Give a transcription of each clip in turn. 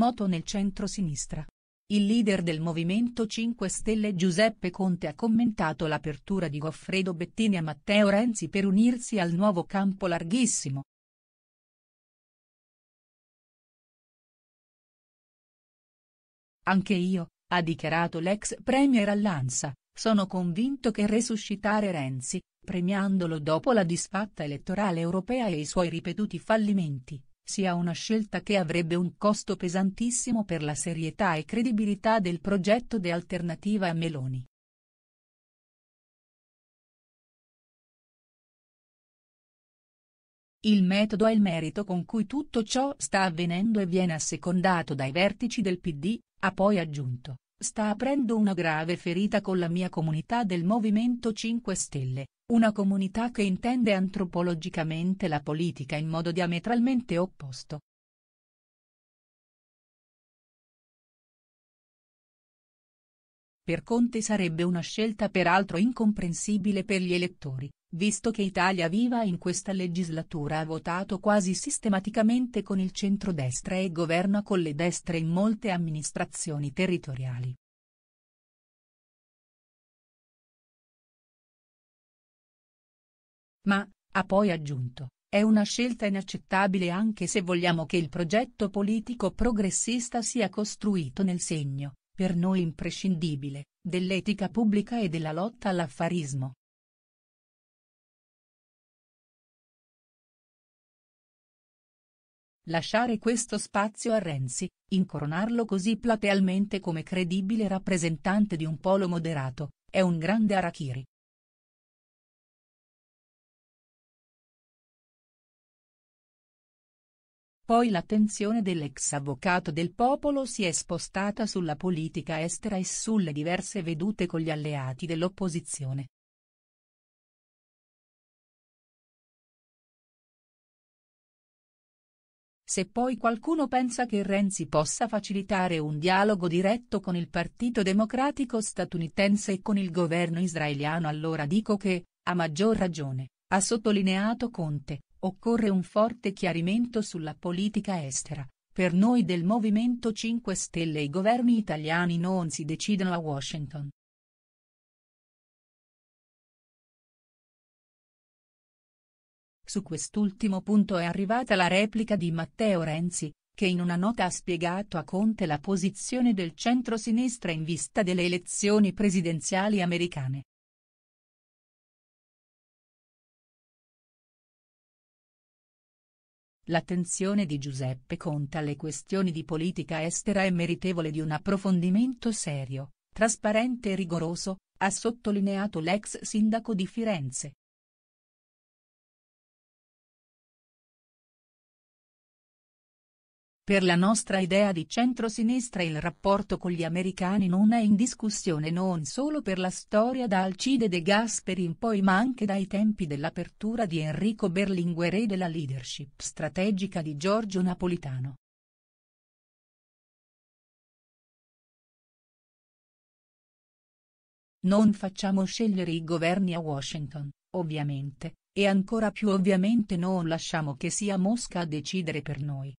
terremoto nel centro-sinistra. Il leader del Movimento 5 Stelle Giuseppe Conte ha commentato l'apertura di Goffredo Bettini a Matteo Renzi per unirsi al nuovo campo larghissimo. Anche io, ha dichiarato l'ex premier all'Ansa, sono convinto che resuscitare Renzi, premiandolo dopo la disfatta elettorale europea e i suoi ripetuti fallimenti, sia una scelta che avrebbe un costo pesantissimo per la serietà e credibilità del progetto de alternativa a Meloni. Il metodo e il merito con cui tutto ciò sta avvenendo e viene assecondato dai vertici del PD, ha poi aggiunto, sta aprendo una grave ferita con la mia comunità del Movimento 5 Stelle, una comunità che intende antropologicamente la politica in modo diametralmente opposto. Per Conte sarebbe una scelta peraltro incomprensibile per gli elettori, visto che Italia Viva in questa legislatura ha votato quasi sistematicamente con il centrodestra e governa con le destre in molte amministrazioni territoriali. Ma, ha poi aggiunto, è una scelta inaccettabile anche se vogliamo che il progetto politico progressista sia costruito nel segno, per noi imprescindibile, dell'etica pubblica e della lotta all'affarismo. Lasciare questo spazio a Renzi, incoronarlo così platealmente come credibile rappresentante di un polo moderato, è un grande arachiri. Poi l'attenzione dell'ex avvocato del popolo si è spostata sulla politica estera e sulle diverse vedute con gli alleati dell'opposizione. Se poi qualcuno pensa che Renzi possa facilitare un dialogo diretto con il Partito Democratico statunitense e con il governo israeliano allora dico che, a maggior ragione, ha sottolineato Conte, Occorre un forte chiarimento sulla politica estera, per noi del Movimento 5 Stelle i governi italiani non si decidono a Washington. Su quest'ultimo punto è arrivata la replica di Matteo Renzi, che in una nota ha spiegato a Conte la posizione del centro-sinistra in vista delle elezioni presidenziali americane. L'attenzione di Giuseppe Conte alle questioni di politica estera è meritevole di un approfondimento serio, trasparente e rigoroso, ha sottolineato l'ex sindaco di Firenze, Per la nostra idea di centrosinistra il rapporto con gli americani non è in discussione non solo per la storia da Alcide De Gasperi in poi ma anche dai tempi dell'apertura di Enrico Berlinguer e della leadership strategica di Giorgio Napolitano. Non facciamo scegliere i governi a Washington, ovviamente, e ancora più ovviamente non lasciamo che sia Mosca a decidere per noi.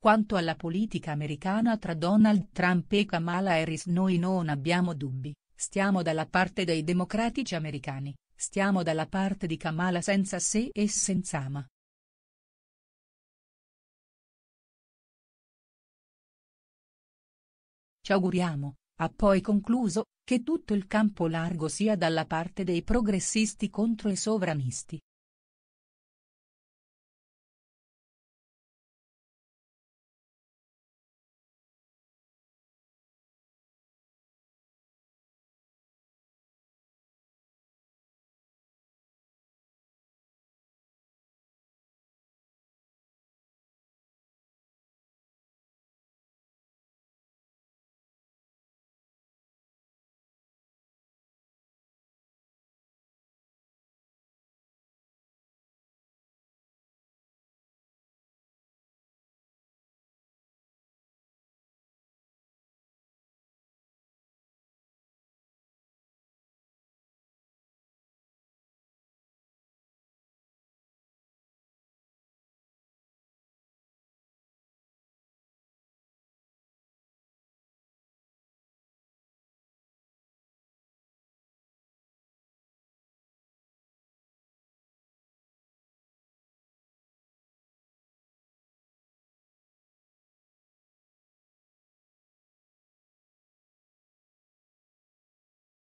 Quanto alla politica americana tra Donald Trump e Kamala Harris noi non abbiamo dubbi, stiamo dalla parte dei democratici americani, stiamo dalla parte di Kamala senza se e senza ma. Ci auguriamo, ha poi concluso, che tutto il campo largo sia dalla parte dei progressisti contro i sovranisti.